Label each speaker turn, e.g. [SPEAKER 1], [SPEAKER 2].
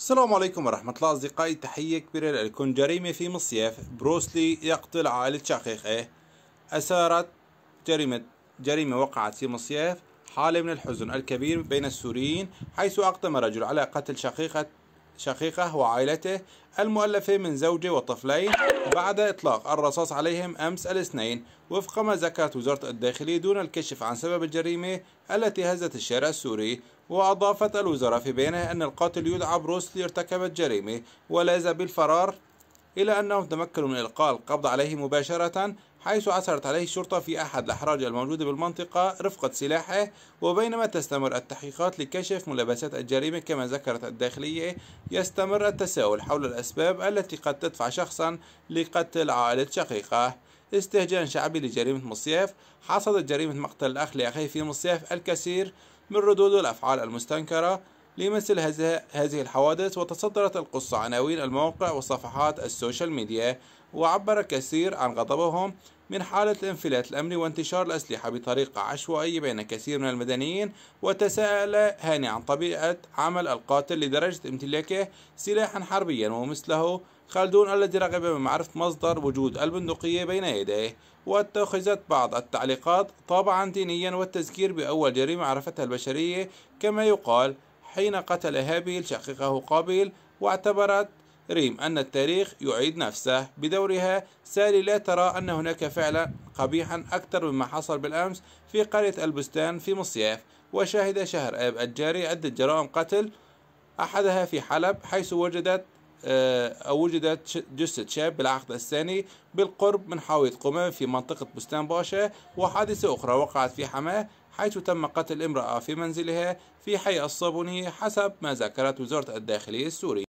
[SPEAKER 1] السلام عليكم ورحمة الله أصدقائي تحية كبيرة لكم جريمة في مصيف بروسلي يقتل عائلة شقيقه أثارت جريمة جريمة وقعت في مصيف حالة من الحزن الكبير بين السوريين حيث أقدم رجل على قتل شقيقة شقيقه وعائلته المؤلفة من زوجة وطفلين بعد إطلاق الرصاص عليهم أمس الاثنين وفق ما ذكرت وزارة الداخلية دون الكشف عن سبب الجريمة التي هزت الشارع السوري وأضافت الوزارة في بيانها أن القاتل يدعى بروسلي ارتكب الجريمة ولاذ بالفرار إلى أنهم تمكنوا من إلقاء القبض عليه مباشرة حيث عثرت عليه الشرطة في أحد الأحراج الموجودة بالمنطقة رفقة سلاحه وبينما تستمر التحقيقات لكشف ملابسات الجريمة كما ذكرت الداخلية يستمر التساؤل حول الأسباب التي قد تدفع شخصا لقتل عائلة شقيقه استهجان شعبي لجريمة مصياف حصدت جريمة مقتل الأخ لأخيه في مصياف الكثير من ردود الأفعال المستنكرة لمثل هذه الحوادث وتصدرت القصة عناوين المواقع وصفحات السوشيال ميديا وعبر كثير عن غضبهم من حالة الانفلات الأمني وانتشار الأسلحة بطريقة عشوائية بين كثير من المدنيين وتساءل هاني عن طبيعة عمل القاتل لدرجة امتلاكه سلاحا حربيا ومثله خلدون الذي رغب بمعرفة مصدر وجود البندقية بين يديه واتخذت بعض التعليقات طابعا دينيا والتذكير بأول جريمة عرفتها البشرية كما يقال حين قتل هابيل شقيقه قابيل واعتبرت ريم أن التاريخ يعيد نفسه بدورها سالي لا ترى أن هناك فعلا قبيحا أكثر مما حصل بالأمس في قرية البستان في مصياف وشاهد شهر آب الجاري عدة جرائم قتل أحدها في حلب حيث وجدت آه، أو وجدت جثة شاب بالعقد الثاني بالقرب من حاوية قمم في منطقة بستان باشا وحادثة أخرى وقعت في حماه حيث تم قتل امرأة في منزلها في حي الصابوني حسب ما ذكرت وزارة الداخلية السورية